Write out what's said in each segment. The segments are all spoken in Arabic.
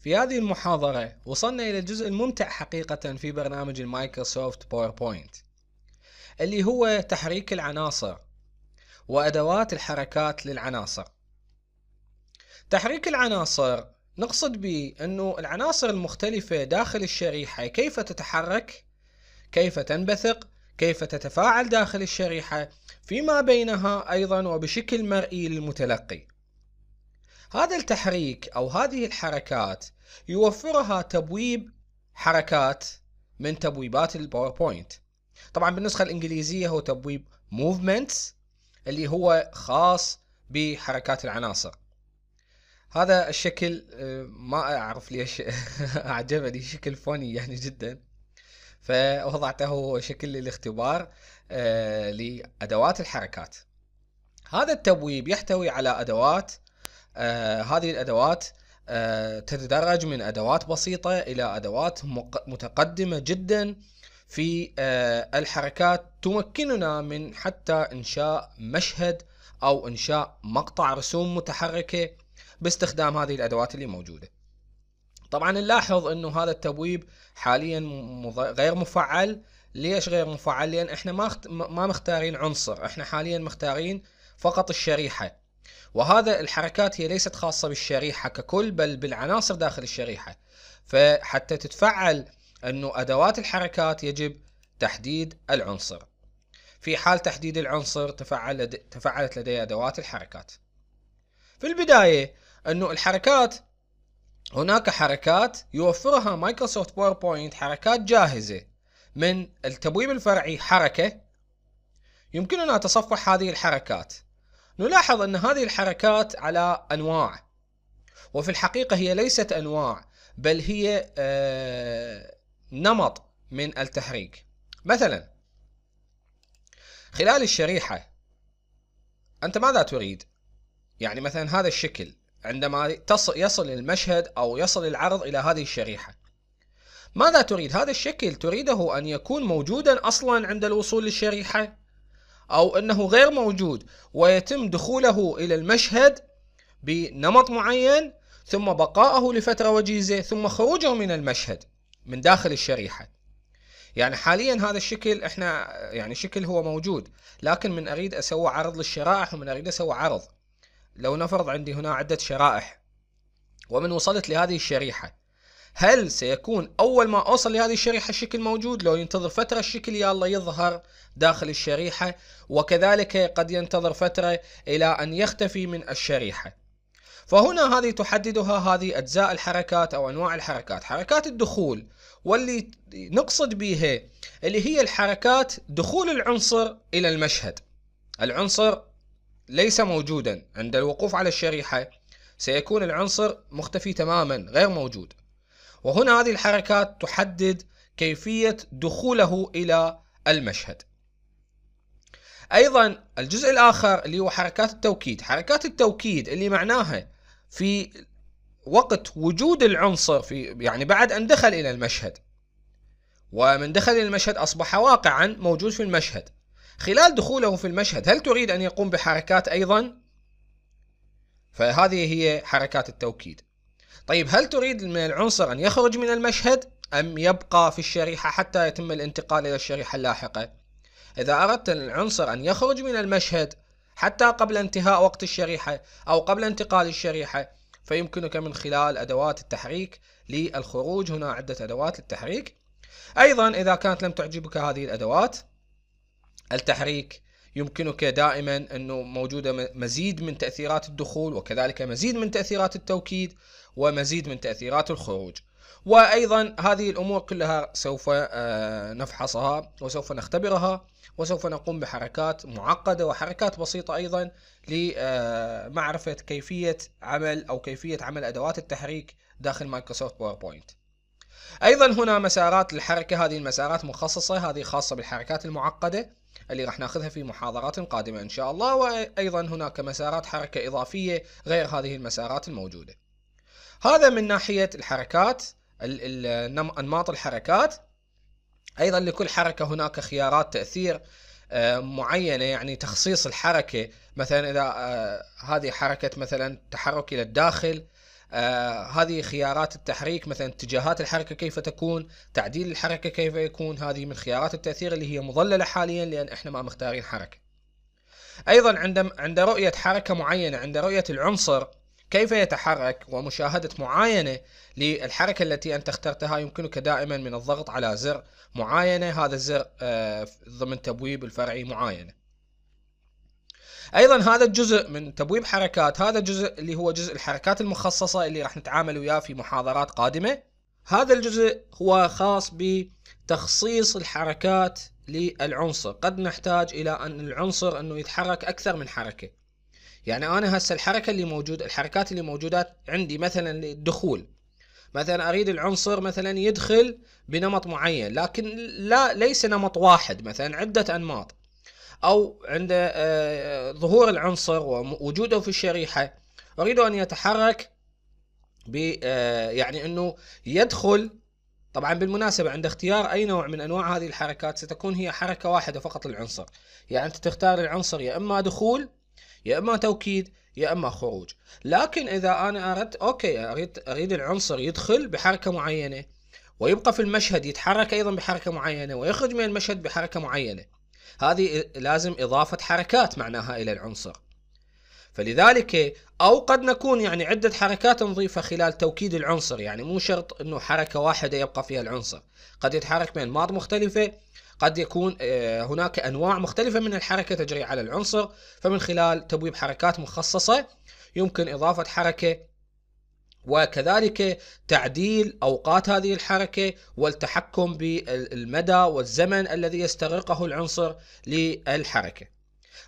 في هذه المحاضرة وصلنا إلى الجزء الممتع حقيقة في برنامج المايكروسوفت باوربوينت اللي هو تحريك العناصر وأدوات الحركات للعناصر تحريك العناصر نقصد به أنه العناصر المختلفة داخل الشريحة كيف تتحرك كيف تنبثق كيف تتفاعل داخل الشريحة فيما بينها أيضا وبشكل مرئي للمتلقي هذا التحريك أو هذه الحركات يوفرها تبويب حركات من تبويبات الباوربوينت طبعا بالنسخة الإنجليزية هو تبويب movements اللي هو خاص بحركات العناصر هذا الشكل آه، ما أعرف ليش أعجبني شكل فوني يعني جدا فوضعته شكل للاختبار آه، لأدوات الحركات هذا التبويب يحتوي على أدوات آه هذه الادوات آه تتدرج من ادوات بسيطه الى ادوات متقدمه جدا في آه الحركات تمكننا من حتى انشاء مشهد او انشاء مقطع رسوم متحركه باستخدام هذه الادوات اللي موجوده. طبعا نلاحظ انه هذا التبويب حاليا غير مفعل ليش غير مفعل لان احنا ما ما مختارين عنصر احنا حاليا مختارين فقط الشريحه وهذا الحركات هي ليست خاصة بالشريحة ككل بل بالعناصر داخل الشريحة فحتى تتفعل أنه أدوات الحركات يجب تحديد العنصر في حال تحديد العنصر تفعل لدي تفعلت لدي أدوات الحركات في البداية أنه الحركات هناك حركات يوفرها مايكروسوفت باوربوينت حركات جاهزة من التبويب الفرعي حركة يمكننا تصفح هذه الحركات نلاحظ أن هذه الحركات على أنواع وفي الحقيقة هي ليست أنواع بل هي آه، نمط من التحريك مثلا خلال الشريحة أنت ماذا تريد؟ يعني مثلا هذا الشكل عندما يصل المشهد أو يصل العرض إلى هذه الشريحة ماذا تريد؟ هذا الشكل تريده أن يكون موجودا أصلا عند الوصول للشريحة أو أنه غير موجود ويتم دخوله إلى المشهد بنمط معين ثم بقائه لفترة وجيزة ثم خروجه من المشهد من داخل الشريحة يعني حاليا هذا الشكل احنا يعني شكل هو موجود لكن من اريد اسوي عرض للشرائح ومن اريد اسوي عرض لو نفرض عندي هنا عدة شرائح ومن وصلت لهذه الشريحة هل سيكون أول ما أوصل لهذه الشريحة الشكل موجود لو ينتظر فترة الشكل الله يظهر داخل الشريحة وكذلك قد ينتظر فترة إلى أن يختفي من الشريحة فهنا هذه تحددها هذه أجزاء الحركات أو أنواع الحركات حركات الدخول واللي نقصد بها اللي هي الحركات دخول العنصر إلى المشهد العنصر ليس موجودا عند الوقوف على الشريحة سيكون العنصر مختفي تماما غير موجود وهنا هذه الحركات تحدد كيفية دخوله إلى المشهد أيضا الجزء الآخر اللي هو حركات التوكيد حركات التوكيد اللي معناها في وقت وجود العنصر في يعني بعد أن دخل إلى المشهد ومن دخل إلى المشهد أصبح واقعا موجود في المشهد خلال دخوله في المشهد هل تريد أن يقوم بحركات أيضا؟ فهذه هي حركات التوكيد طيب هل تريد من العنصر أن يخرج من المشهد أم يبقى في الشريحة حتى يتم الانتقال إلى الشريحة اللاحقة؟ إذا أردت العنصر أن يخرج من المشهد حتى قبل انتهاء وقت الشريحة أو قبل انتقال الشريحة فيمكنك من خلال أدوات التحريك للخروج هنا عدة أدوات للتحريك أيضا إذا كانت لم تعجبك هذه الأدوات التحريك يمكنك دائما أنه موجودة مزيد من تأثيرات الدخول وكذلك مزيد من تأثيرات التوكيد ومزيد من تأثيرات الخروج وأيضا هذه الأمور كلها سوف آه، نفحصها وسوف نختبرها وسوف نقوم بحركات معقدة وحركات بسيطة أيضا لمعرفة آه، كيفية عمل أو كيفية عمل أدوات التحريك داخل مايكروسوفت باوربوينت أيضا هنا مسارات الحركة هذه المسارات مخصصة هذه خاصة بالحركات المعقدة اللي راح ناخذها في محاضرات قادمة إن شاء الله وأيضا هناك مسارات حركة إضافية غير هذه المسارات الموجودة هذا من ناحية الحركات أنماط الحركات أيضا لكل حركة هناك خيارات تأثير آه، معينه يعني تخصيص الحركه مثلا اذا آه، هذه حركه مثلا تحرك الى الداخل آه هذه خيارات التحريك مثلا اتجاهات الحركه كيف تكون تعديل الحركه كيف يكون هذه من خيارات التاثير اللي هي مضلله حاليا لان احنا ما مختارين حركه ايضا عند عند رؤيه حركه معينه عند رؤيه العنصر كيف يتحرك ومشاهدة معاينة للحركة التي أنت اخترتها يمكنك دائما من الضغط على زر معاينة هذا الزر آه، ضمن تبويب الفرعي معاينة ايضا هذا الجزء من تبويب حركات هذا الجزء اللي هو جزء الحركات المخصصه اللي راح نتعامل وياه في محاضرات قادمه هذا الجزء هو خاص بتخصيص الحركات للعنصر قد نحتاج الى ان العنصر انه يتحرك اكثر من حركه يعني انا هسه الحركه اللي موجود الحركات اللي موجودات عندي مثلا للدخول مثلا اريد العنصر مثلا يدخل بنمط معين لكن لا ليس نمط واحد مثلا عده انماط أو عند آه، ظهور العنصر ووجوده في الشريحة أريد أن يتحرك ب آه، يعني أنه يدخل طبعا بالمناسبة عند اختيار أي نوع من أنواع هذه الحركات ستكون هي حركة واحدة فقط للعنصر يعني أنت تختار العنصر يا إما دخول يا إما توكيد يا اما خروج لكن اذا انا اردت اوكي اريد اريد العنصر يدخل بحركه معينه ويبقى في المشهد يتحرك ايضا بحركه معينه ويخرج من المشهد بحركه معينه هذه لازم إضافة حركات معناها إلى العنصر فلذلك أو قد نكون يعني عدة حركات نضيفها خلال توكيد العنصر يعني مو شرط أنه حركة واحدة يبقى فيها العنصر قد يتحرك بين ماض مختلفة قد يكون آه، هناك أنواع مختلفة من الحركة تجري على العنصر فمن خلال تبويب حركات مخصصة يمكن إضافة حركة وكذلك تعديل اوقات هذه الحركه والتحكم بالمدى والزمن الذي يستغرقه العنصر للحركه.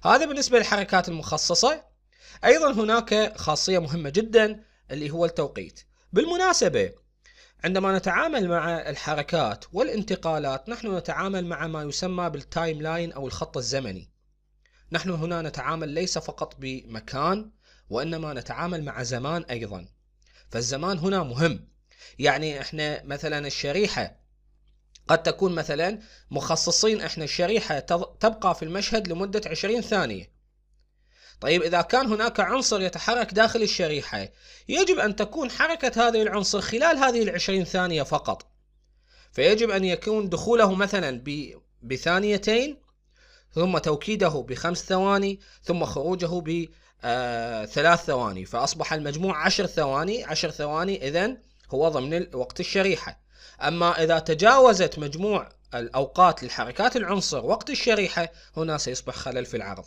هذا بالنسبه للحركات المخصصه. ايضا هناك خاصيه مهمه جدا اللي هو التوقيت. بالمناسبه عندما نتعامل مع الحركات والانتقالات نحن نتعامل مع ما يسمى بالتايم لاين او الخط الزمني. نحن هنا نتعامل ليس فقط بمكان وانما نتعامل مع زمان ايضا. فالزمان هنا مهم يعني احنا مثلا الشريحة قد تكون مثلا مخصصين احنا الشريحة تبقى في المشهد لمدة 20 ثانية طيب إذا كان هناك عنصر يتحرك داخل الشريحة يجب أن تكون حركة هذا العنصر خلال هذه العشرين ثانية فقط فيجب أن يكون دخوله مثلا بثانيتين ثم توكيده بخمس ثواني ثم خروجه آه، ثلاث ثواني فأصبح المجموع عشر ثواني عشر ثواني إذا هو ضمن وقت الشريحة أما إذا تجاوزت مجموع الأوقات للحركات العنصر وقت الشريحة هنا سيصبح خلل في العرض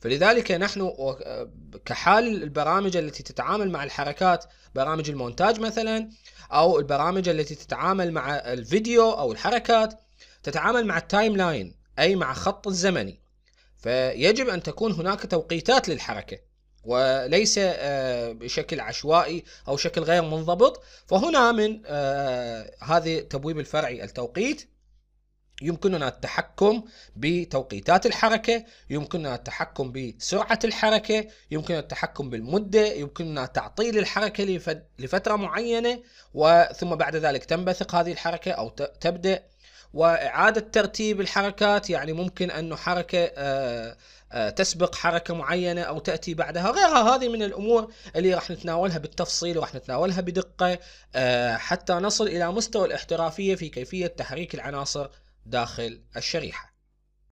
فلذلك نحن آه، كحال البرامج التي تتعامل مع الحركات برامج المونتاج مثلا أو البرامج التي تتعامل مع الفيديو أو الحركات تتعامل مع التايم لاين أي مع خط الزمني فيجب أن تكون هناك توقيتات للحركة وليس آه، بشكل عشوائي أو شكل غير منضبط فهنا من آه، هذا التبويب الفرعي التوقيت يمكننا التحكم بتوقيتات الحركة يمكننا التحكم بسرعة الحركة يمكننا التحكم بالمدة يمكننا تعطيل الحركة لفترة معينة وثم بعد ذلك تنبثق هذه الحركة أو تبدأ وإعادة ترتيب الحركات يعني ممكن أنه حركة آه، آه، تسبق حركة معينة أو تأتي بعدها غيرها هذه من الأمور اللي راح نتناولها بالتفصيل وراح نتناولها بدقة آه، حتى نصل إلى مستوى الاحترافية في كيفية تحريك العناصر داخل الشريحة